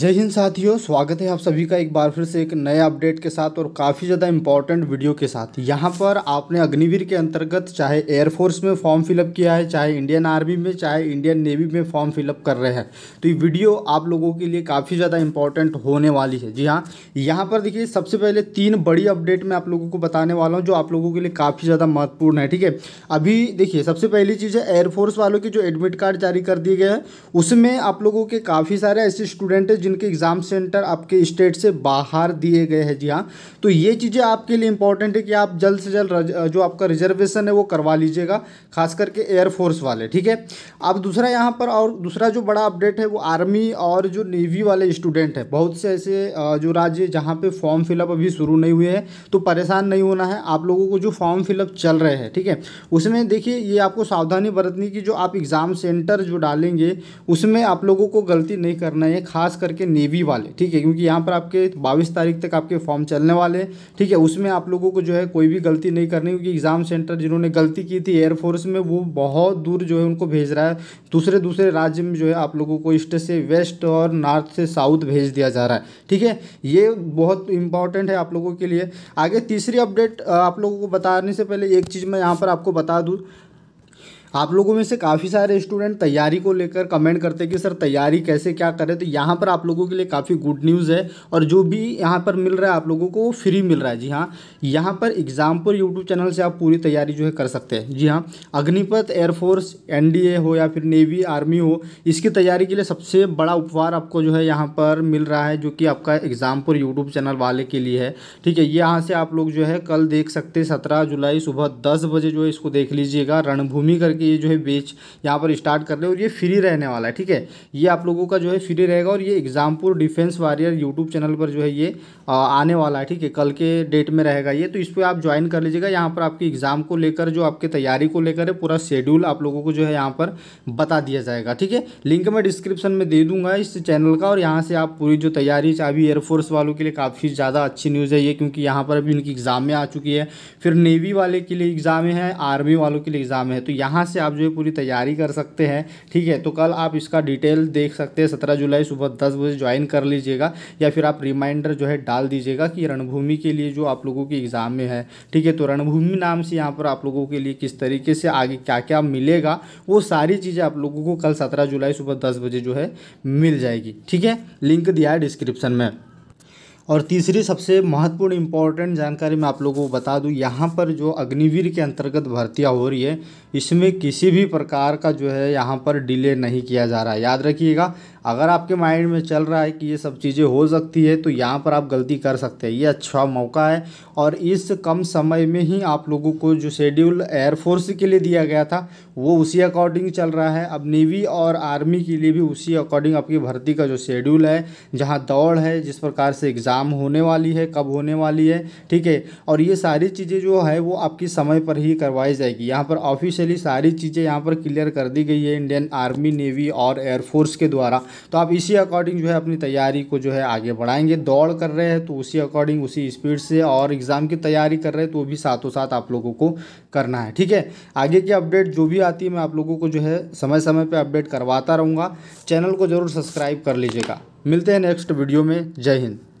जय हिंद साथियों स्वागत है आप सभी का एक बार फिर से एक नए अपडेट के साथ और काफ़ी ज़्यादा इंपॉर्टेंट वीडियो के साथ यहाँ पर आपने अग्निवीर के अंतर्गत चाहे एयरफोर्स में फॉर्म फिलअप किया है चाहे इंडियन आर्मी में चाहे इंडियन नेवी में फॉर्म फिलअप कर रहे हैं तो ये वीडियो आप लोगों के लिए काफ़ी ज़्यादा इंपॉर्टेंट होने वाली है जी हाँ यहाँ पर देखिए सबसे पहले तीन बड़ी अपडेट मैं आप लोगों को बताने वाला हूँ जो आप लोगों के लिए काफ़ी ज़्यादा महत्वपूर्ण है ठीक है अभी देखिए सबसे पहली चीज़ है एयरफोर्स वालों के जो एडमिट कार्ड जारी कर दिए गए हैं उसमें आप लोगों के काफ़ी सारे ऐसे स्टूडेंट जिनके एग्ज़ाम सेंटर आपके स्टेट से बाहर दिए गए हैं जी हाँ तो ये चीज़ें आपके लिए इंपॉर्टेंट है कि आप जल्द से जल्द जो आपका रिजर्वेशन है वो करवा लीजिएगा खास करके एयरफोर्स वाले ठीक है अब दूसरा यहाँ पर और दूसरा जो बड़ा अपडेट है वो आर्मी और जो नेवी वाले स्टूडेंट है बहुत से ऐसे जो राज्य जहाँ पर फॉर्म फिलअप अभी शुरू नहीं हुए हैं तो परेशान नहीं होना है आप लोगों को जो फॉर्म फिलअप चल रहे हैं ठीक है उसमें देखिए ये आपको सावधानी बरतनी की जो आप एग्ज़ाम सेंटर जो डालेंगे उसमें आप लोगों को गलती नहीं करना है खास करके करके नेवी वाले ठीक है क्योंकि यहाँ पर आपके बाईस तारीख तक आपके फॉर्म चलने वाले हैं ठीक है उसमें आप लोगों को जो है कोई भी गलती नहीं करनी क्योंकि एग्ज़ाम सेंटर जिन्होंने गलती की थी एयरफोर्स में वो बहुत दूर जो है उनको भेज रहा है दूसरे दूसरे राज्य में जो है आप लोगों को ईस्ट से वेस्ट और नॉर्थ से साउथ भेज दिया जा रहा है ठीक है ये बहुत इंपॉर्टेंट है आप लोगों के लिए आगे तीसरी अपडेट आप लोगों को बताने से पहले एक चीज़ मैं यहाँ पर आपको बता दूँ आप लोगों में से काफ़ी सारे स्टूडेंट तैयारी को लेकर कमेंट करते कि सर तैयारी कैसे क्या करें तो यहाँ पर आप लोगों के लिए काफ़ी गुड न्यूज़ है और जो भी यहाँ पर मिल रहा है आप लोगों को वो फ्री मिल रहा है जी हाँ यहाँ पर एग्जाम्पल यूट्यूब चैनल से आप पूरी तैयारी जो है कर सकते हैं जी हाँ अग्निपथ एयरफोर्स एन हो या फिर नेवी आर्मी हो इसकी तैयारी के लिए सबसे बड़ा उपहार आपको जो है यहाँ पर मिल रहा है जो कि आपका एग्जाम्पल यूट्यूब चैनल वाले के लिए है ठीक है यहाँ से आप लोग जो है कल देख सकते सत्रह जुलाई सुबह दस बजे जो है इसको देख लीजिएगा रणभूमि करके कि ये जो है बेच यहाँ पर स्टार्ट कर रहे हो और ये फ्री रहने वाला है ठीक है ये आप लोगों का जो है फ्री रहेगा और ये Exampur defence warrior YouTube channel पर जो है ये आने वाला है ठीक है कल के डेट में रहेगा ये तो इस पर आप ज्वाइन कर लीजिएगा यहाँ पर आपकी एग्ज़ाम को लेकर जो आपकी तैयारी को लेकर है पूरा शेड्यूल आप लोगों को जो है यहाँ पर बता दिया जाएगा ठीक है लिंक मैं डिस्क्रिप्शन में दे दूंगा इस चैनल का और यहाँ से आप पूरी जो तैयारी अभी एयरफोर्स वालों के लिए काफ़ी ज़्यादा अच्छी न्यूज़ है ये क्योंकि यहाँ पर अभी उनकी एग्ज़ाम में आ चुकी है फिर नेवी वाले के लिए एग्ज़ाम है आर्मी वालों के लिए एग्ज़ाम है तो यहाँ से आप जो है पूरी तैयारी कर सकते हैं ठीक है तो कल आप इसका डिटेल देख सकते हैं सत्रह जुलाई सुबह दस बजे ज्वाइन कर लीजिएगा या फिर आप रिमाइंडर जो है डाल दीजिएगा कि रणभूमि के लिए जो आप लोगों की एग्ज़ाम में है ठीक है तो रणभूमि नाम से यहाँ पर आप लोगों के लिए किस तरीके से आगे क्या क्या मिलेगा वो सारी चीज़ें आप लोगों को कल सत्रह जुलाई सुबह दस बजे जो है मिल जाएगी ठीक है लिंक दिया है डिस्क्रिप्शन में और तीसरी सबसे महत्वपूर्ण इम्पॉर्टेंट जानकारी मैं आप लोगों को बता दूं यहाँ पर जो अग्निवीर के अंतर्गत भर्तियाँ हो रही है इसमें किसी भी प्रकार का जो है यहाँ पर डिले नहीं किया जा रहा है याद रखिएगा अगर आपके माइंड में चल रहा है कि ये सब चीज़ें हो सकती है तो यहाँ पर आप गलती कर सकते हैं ये अच्छा मौका है और इस कम समय में ही आप लोगों को जो शेड्यूल एयरफोर्स के लिए दिया गया था वो उसी अकॉर्डिंग चल रहा है अब नेवी और आर्मी के लिए भी उसी अकॉर्डिंग आपकी भर्ती का जो शेड्यूल है जहाँ दौड़ है जिस प्रकार से एग्ज़ाम होने वाली है कब होने वाली है ठीक है और ये सारी चीज़ें जो है वो आपकी समय पर ही करवाई जाएगी यहाँ पर ऑफिशियली सारी चीज़ें यहाँ पर क्लियर कर दी गई है इंडियन आर्मी नेवी और एयरफोर्स के द्वारा तो आप इसी अकॉर्डिंग जो है अपनी तैयारी को जो है आगे बढ़ाएंगे दौड़ कर रहे हैं तो उसी अकॉर्डिंग उसी स्पीड से और एग्ज़ाम की तैयारी कर रहे हैं तो वो भी साथों साथ आप लोगों को करना है ठीक है आगे की अपडेट जो भी आती है मैं आप लोगों को जो है समय समय पर अपडेट करवाता रहूँगा चैनल को ज़रूर सब्सक्राइब कर लीजिएगा मिलते हैं नेक्स्ट वीडियो में जय हिंद